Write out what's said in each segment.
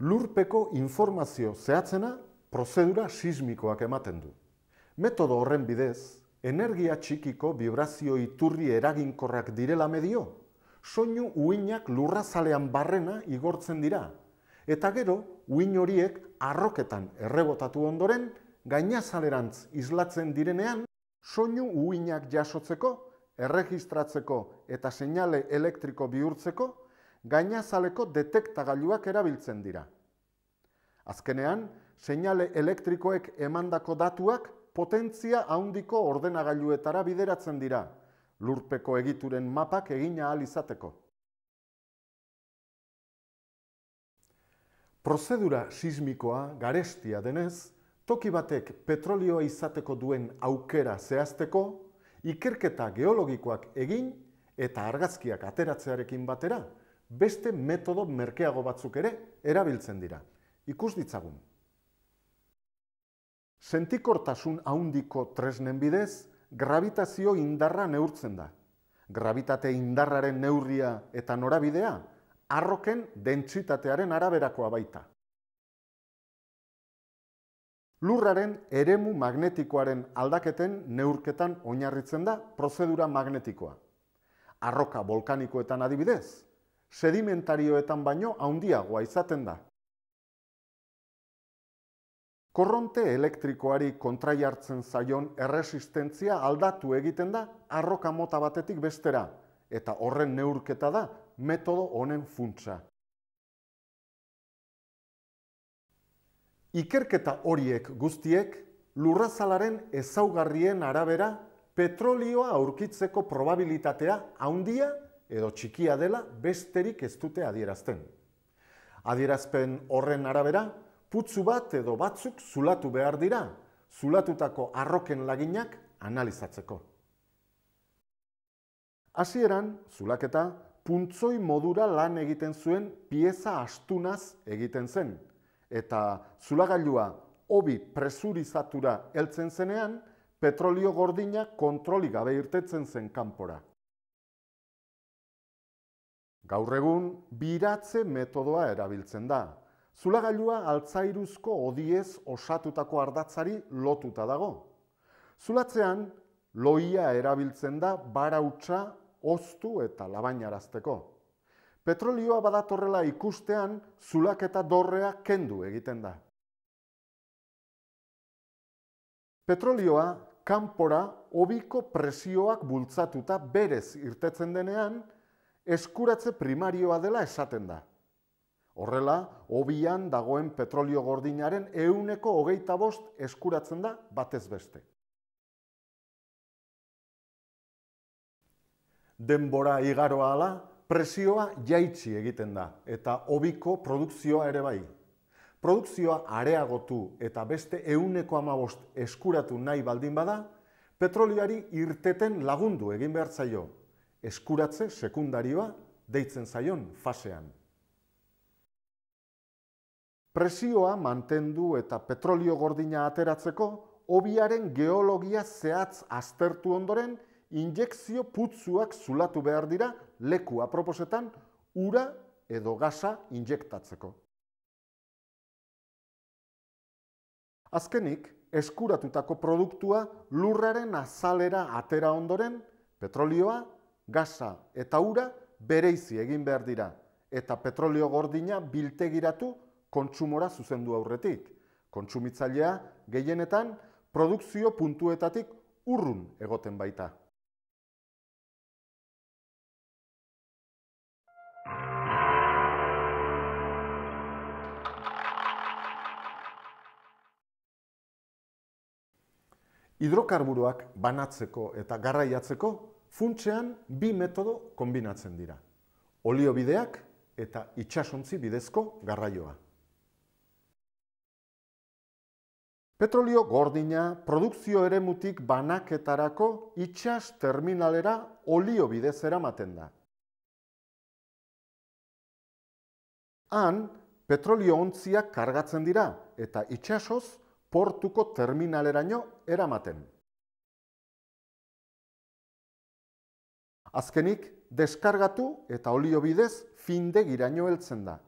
lurpeko informazio zehatzena prozedura sismikoak ematen du. Metodo horren bidez, energia txikiko vibrazio iturri eraginkorrak direla medio, soinu uinak lurrazalean barrena igortzen dira, eta gero uin horiek arroketan errebotatu ondoren, gainazalerantz islatzen direnean, soinu uinak jasotzeko, erregistratzeko eta seinale elektriko bihurtzeko gainazaleko detektagailuak erabiltzen dira. Azkenean, seinale elektrikoek emandako datuak potentzia haundiko ordenagailuetara bideratzen dira, lurpeko egituren mapak egina ahal izateko. Prozedura sismikoa garestia denez, toki batek petrolioa izateko duen aukera zehazteko, ikerketa geologikoak egin eta argazkiak ateratzearekin batera beste metodo merkeago batzuk ere erabiltzen dira. Ikus ditzagun. Sentikortasun haundiko tresnen bidez, gravitazio indarra neurtzen da. Gravitate indarraren neurria eta norabidea, arroken dentsitatearen araberakoa baita. Lurraren eremu magnetikoaren aldaketen neurketan oinarritzen da prozedura magnetikoa. Arroka volkanikoetan adibidez, sedimentarioetan baino handiagoa izaten da. Korronte elektrikoari kontraiartzen zaion erresistentzia aldatu egiten da arroka mota batetik bestera, eta horren neurketa da metodo honen funtsa. Ikerketa horiek guztiek, lurrazalaren ezaugarrien arabera petrolioa aurkitzeko probabilitatea haundia edo txikia dela besterik ez dute adierazten. Adierazpen horren arabera, putzu bat edo batzuk zulatu behar dira, zulatutako arroken laginak analizatzeko. Hasieran zulaketa, puntzoi modura lan egiten zuen pieza astunaz egiten zen, eta zulagailua hobi presurizatura heltzen zenean, petrolio gordina kontroli gabe irtetzen zen kanpora. Gaur egun, biratze metodoa erabiltzen da. Zulagailua altzairuzko odiez osatutako ardatzari lotuta dago. Zulatzean, loia erabiltzen da barautza, oztu eta labainarazteko. Petrolioa badatorrela ikustean, zulaketa dorrea kendu egiten da. Petrolioa, kanpora, obiko presioak bultzatuta berez irtetzen denean, eskuratze primarioa dela esaten da. Horrela, hobian dagoen petrolio gordinaren euneko hogeita bost eskuratzen da batez beste. Denbora igaroa ala, presioa jaitsi egiten da eta hobiko produkzioa ere bai. Produkzioa areagotu eta beste euneko amabost eskuratu nahi baldin bada, petroliari irteten lagundu egin behar zaio, eskuratze sekundarioa deitzen zaion fasean. Presioa mantendu eta petrolio gordina ateratzeko, hobiaren geologia zehatz aztertu ondoren, injekzio putzuak zulatu behar dira leku aproposetan ura edo gasa injektatzeko. Azkenik, eskuratutako produktua lurraren azalera atera ondoren, petrolioa gaza eta ura bereizi egin behar dira, eta petrolio gordina biltegiratu kontsumora zuzendu aurretik. Kontsumitzailea gehienetan produkzio puntuetatik urrun egoten baita. Hidrokarburoak banatzeko eta garraiatzeko funtsean bi metodo kombinatzen dira. Oliobideak eta itxasontzi bidezko garraioa. Petrolio gordina produkzio ere mutik banaketarako itxas terminalera olio bidezera da. Han, petrolio ontziak kargatzen dira eta itxasoz portuko terminalera eramaten. Azkenik, deskargatu eta olio bidez findegiraino heltzen da.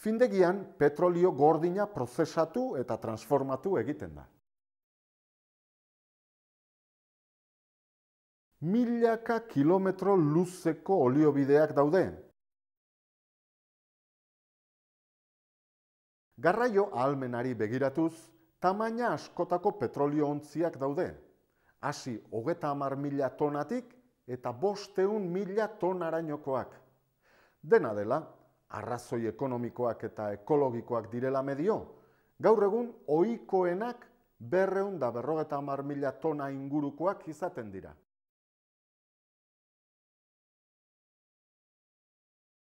Findegian petrolio gordina prozesatu eta transformatu egiten da. Milaka kilometro luzeko oliobideak daude. Garraio ahalmenari begiratuz, tamaina askotako petrolio ontziak daude. Hasi hogeta amar mila tonatik eta bosteun mila ton arainokoak. Dena dela, arrazoi ekonomikoak eta ekologikoak direla medio, gaur egun oikoenak berreun da berrogeta mar mila tona ingurukoak izaten dira.